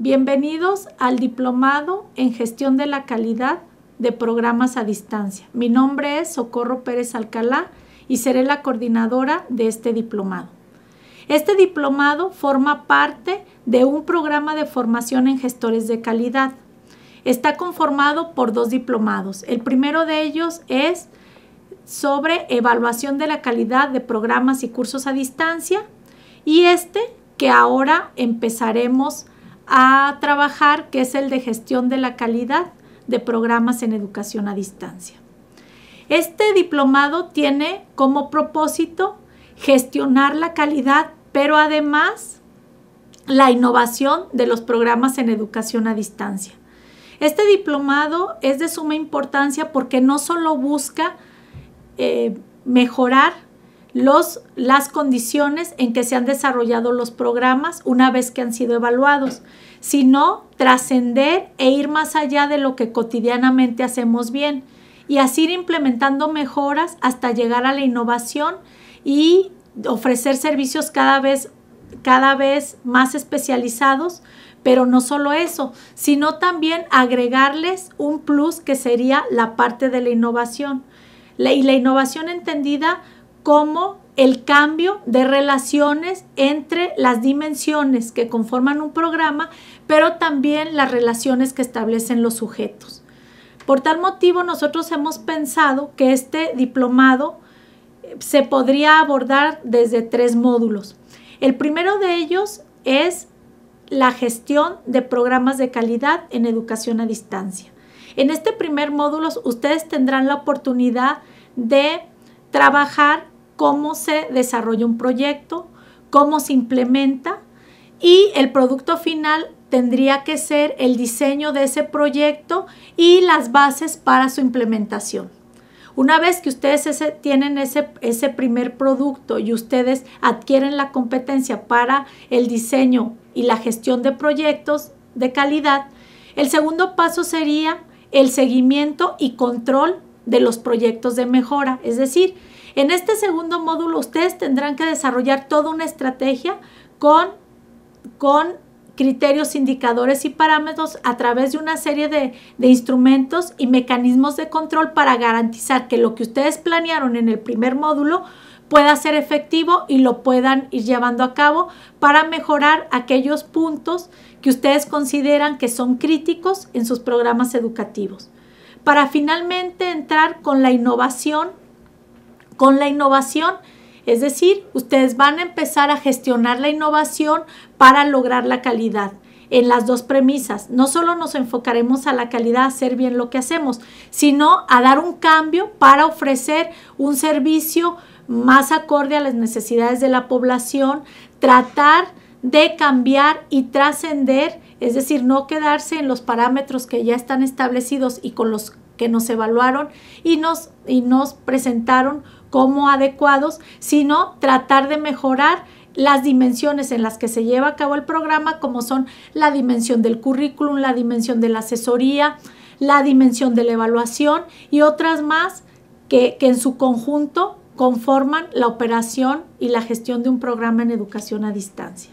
Bienvenidos al Diplomado en Gestión de la Calidad de Programas a Distancia. Mi nombre es Socorro Pérez Alcalá y seré la coordinadora de este diplomado. Este diplomado forma parte de un programa de formación en gestores de calidad. Está conformado por dos diplomados. El primero de ellos es sobre evaluación de la calidad de programas y cursos a distancia y este que ahora empezaremos a trabajar, que es el de gestión de la calidad de programas en educación a distancia. Este diplomado tiene como propósito gestionar la calidad, pero además la innovación de los programas en educación a distancia. Este diplomado es de suma importancia porque no solo busca eh, mejorar las condiciones en que se han desarrollado los programas una vez que han sido evaluados, sino trascender e ir más allá de lo que cotidianamente hacemos bien y así ir implementando mejoras hasta llegar a la innovación y ofrecer servicios cada vez, cada vez más especializados, pero no solo eso, sino también agregarles un plus que sería la parte de la innovación. y la innovación entendida como el cambio de relaciones entre las dimensiones que conforman un programa, pero también las relaciones que establecen los sujetos. Por tal motivo, nosotros hemos pensado que este diplomado eh, se podría abordar desde tres módulos. El primero de ellos es la gestión de programas de calidad en educación a distancia. En este primer módulo ustedes tendrán la oportunidad de trabajar cómo se desarrolla un proyecto, cómo se implementa y el producto final tendría que ser el diseño de ese proyecto y las bases para su implementación. Una vez que ustedes tienen ese primer producto y ustedes adquieren la competencia para el diseño y la gestión de proyectos de calidad, el segundo paso sería el seguimiento y control de los proyectos de mejora, es decir, en este segundo módulo ustedes tendrán que desarrollar toda una estrategia con, criterios, indicadores y parámetros a través de una serie de, de, instrumentos y mecanismos de control para garantizar que lo que ustedes planearon en el primer módulo pueda ser efectivo y lo puedan ir llevando a cabo para mejorar aquellos puntos que ustedes consideran que son críticos en sus programas educativos. Para finalmente entrar con la innovación con la innovación. Es decir, ustedes van a empezar a gestionar la innovación para lograr la calidad en las dos premisas. No solo nos enfocaremos a la calidad, a hacer bien lo que hacemos, sino a dar un cambio para ofrecer un servicio más acorde a las necesidades de la población, tratar de cambiar y trascender, es decir, no quedarse en los parámetros que ya están establecidos y con los que nos evaluaron y nos, y nos presentaron como adecuados, sino tratar de mejorar las dimensiones en las que se lleva a cabo el programa, como son la dimensión del currículum, la dimensión de la asesoría, la dimensión de la evaluación y otras más que, que en su conjunto conforman la operación y la gestión de un programa en educación a distancia.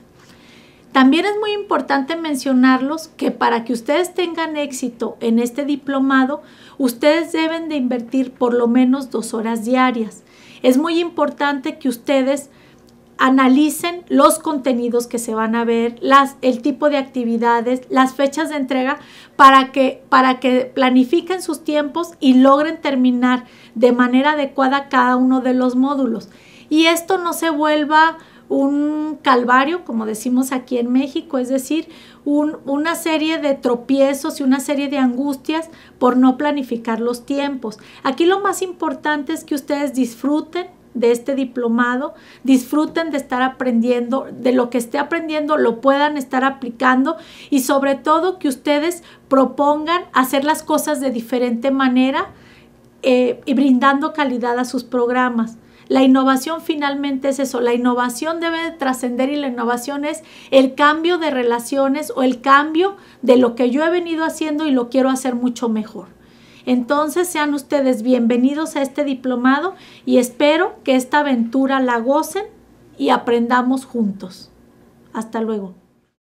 También es muy importante mencionarlos que para que ustedes tengan éxito en este diplomado, ustedes deben de invertir por lo menos dos horas diarias. Es muy importante que ustedes analicen los contenidos que se van a ver, las, el tipo de actividades, las fechas de entrega, para que, para que planifiquen sus tiempos y logren terminar de manera adecuada cada uno de los módulos. Y esto no se vuelva un calvario, como decimos aquí en México, es decir, una serie de tropiezos y una serie de angustias por no planificar los tiempos. Aquí lo más importante es que ustedes disfruten de este diplomado, disfruten de estar aprendiendo, de lo que esté aprendiendo lo puedan estar aplicando y sobre todo que ustedes propongan hacer las cosas de diferente manera eh, y brindando calidad a sus programas. La innovación finalmente es eso, la innovación debe trascender y la innovación es el cambio de relaciones o el cambio de lo que yo he venido haciendo y lo quiero hacer mucho mejor. Entonces sean ustedes bienvenidos a este diplomado y espero que esta aventura la gocen y aprendamos juntos. Hasta luego.